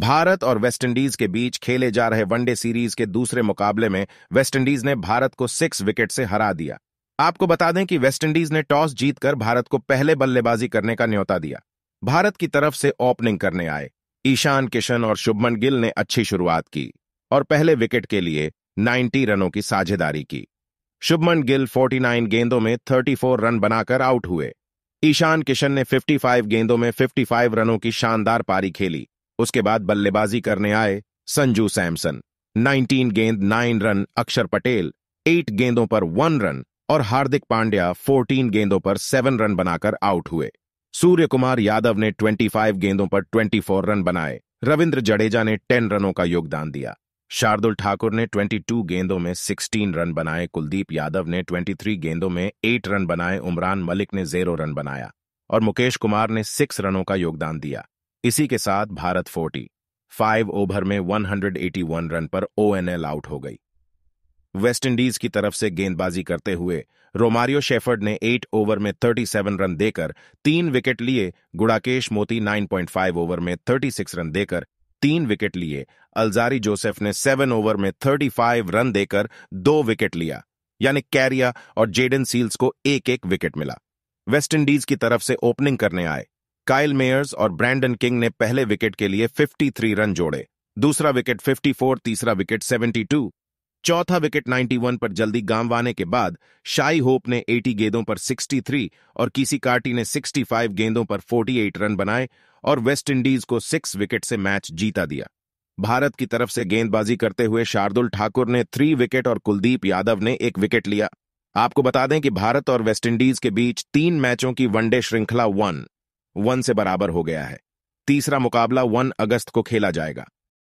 भारत और वेस्टइंडीज के बीच खेले जा रहे वनडे सीरीज के दूसरे मुकाबले में वेस्टइंडीज ने भारत को सिक्स विकेट से हरा दिया आपको बता दें कि वेस्टइंडीज ने टॉस जीतकर भारत को पहले बल्लेबाजी करने का न्योता दिया भारत की तरफ से ओपनिंग करने आए ईशान किशन और शुभमन गिल ने अच्छी शुरुआत की और पहले विकेट के लिए 90 रनों की साझेदारी की शुभमन गिल 49 गेंदों में 34 रन बनाकर आउट हुए ईशान किशन ने 55 गेंदों में 55 रनों की शानदार पारी खेली उसके बाद बल्लेबाजी करने आए संजू सैमसन 19 गेंद 9 रन अक्षर पटेल 8 गेंदों पर 1 रन और हार्दिक पांड्या 14 गेंदों पर 7 रन बनाकर आउट हुए सूर्य कुमार यादव ने 25 गेंदों पर 24 रन बनाए रविंद्र जडेजा ने 10 रनों का योगदान दिया शार्दुल ठाकुर ने 22 गेंदों में 16 रन बनाए कुलदीप यादव ने 23 गेंदों में 8 रन बनाए उमरान मलिक ने जेरो रन बनाया और मुकेश कुमार ने सिक्स रनों का योगदान दिया इसी के साथ भारत 40 फाइव ओवर में 181 रन पर ओएनएल आउट हो गई वेस्टइंडीज की तरफ से गेंदबाजी करते हुए रोमारियो शेफर्ड ने एट ओवर में 37 रन देकर तीन विकेट लिए गुड़ाकेश मोती 9.5 ओवर में 36 रन देकर तीन विकेट लिए अलजारी जोसेफ ने सेवन ओवर में 35 रन देकर दो विकेट लिया यानी कैरिया और जेडन सील्स को एक एक विकेट मिला वेस्टइंडीज की तरफ से ओपनिंग करने आए काइल मेयर्स और ब्रैंडन किंग ने पहले विकेट के लिए 53 रन जोड़े दूसरा विकेट 54, तीसरा विकेट 72, चौथा विकेट 91 पर जल्दी गांववाने के बाद शाई होप ने 80 गेंदों पर 63 और किसी कार्टी ने 65 गेंदों पर 48 रन बनाए और वेस्टइंडीज को सिक्स विकेट से मैच जीता दिया भारत की तरफ से गेंदबाजी करते हुए शार्दुल ठाकुर ने थ्री विकेट और कुलदीप यादव ने एक विकेट लिया आपको बता दें कि भारत और वेस्टइंडीज के बीच तीन मैचों की वनडे श्रृंखला वन वन से बराबर हो गया है तीसरा मुकाबला वन अगस्त को खेला जाएगा